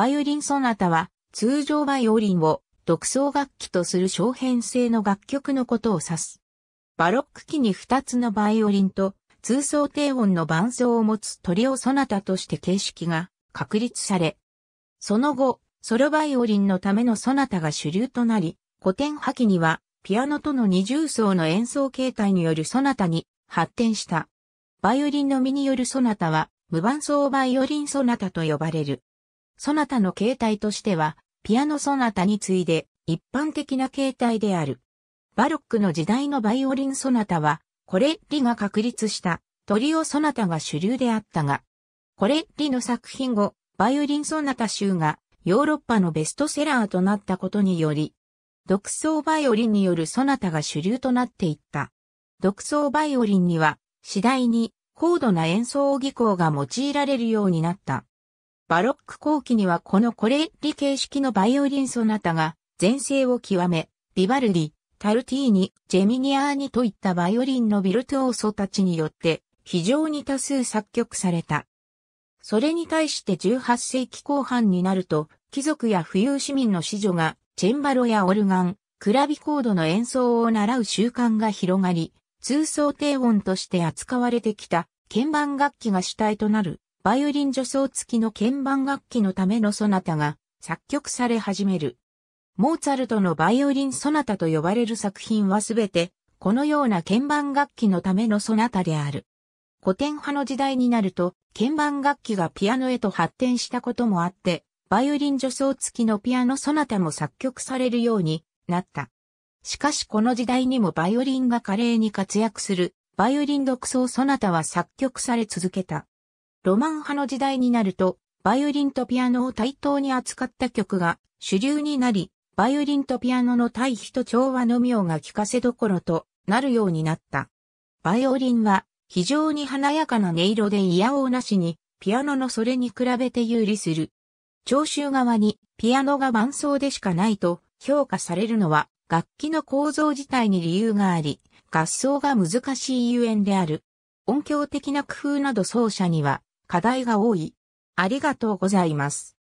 バイオリンソナタは、通常バイオリンを独奏楽器とする小編成の楽曲のことを指す。バロック期に2つのバイオリンと、通奏低音の伴奏を持つトリオソナタとして形式が確立され、その後、ソロバイオリンのためのソナタが主流となり、古典破棄には、ピアノとの二重奏の演奏形態によるソナタに発展した。バイオリンの身によるソナタは、無伴奏バイオリンソナタと呼ばれる。ソナタの形態としては、ピアノソナタに次いで一般的な形態である。バロックの時代のバイオリンソナタは、コレッリが確立したトリオソナタが主流であったが、コレッリの作品後、バイオリンソナタ集がヨーロッパのベストセラーとなったことにより、独奏バイオリンによるソナタが主流となっていった。独奏バイオリンには次第に高度な演奏技巧が用いられるようになった。バロック後期にはこのコレッリ形式のバイオリンソナタが全盛を極め、ビバルディ、タルティーニ、ジェミニアーニといったバイオリンのビルトオーソたちによって非常に多数作曲された。それに対して18世紀後半になると、貴族や富裕市民の子女がチェンバロやオルガン、クラビコードの演奏を習う習慣が広がり、通奏低音として扱われてきた鍵盤楽器が主体となるバイオリン助走付きの鍵盤楽器のためのソナタが作曲され始める。モーツァルトのバイオリンソナタと呼ばれる作品はすべて、このような鍵盤楽器のためのソナタである。古典派の時代になると、鍵盤楽器がピアノへと発展したこともあって、バイオリン助走付きのピアノソナタも作曲されるようになった。しかしこの時代にもバイオリンが華麗に活躍する、バイオリン独奏ソナタは作曲され続けた。ロマン派の時代になると、バイオリンとピアノを対等に扱った曲が主流になり、バイオリンとピアノの対比と調和の妙が聞かせどころとなるようになった。バイオリンは非常に華やかな音色で嫌おうなしに、ピアノのそれに比べて有利する。聴衆側にピアノが伴奏でしかないと評価されるのは楽器の構造自体に理由があり、合奏が難しいゆえんである。音響的な工夫など奏者には課題が多い。ありがとうございます。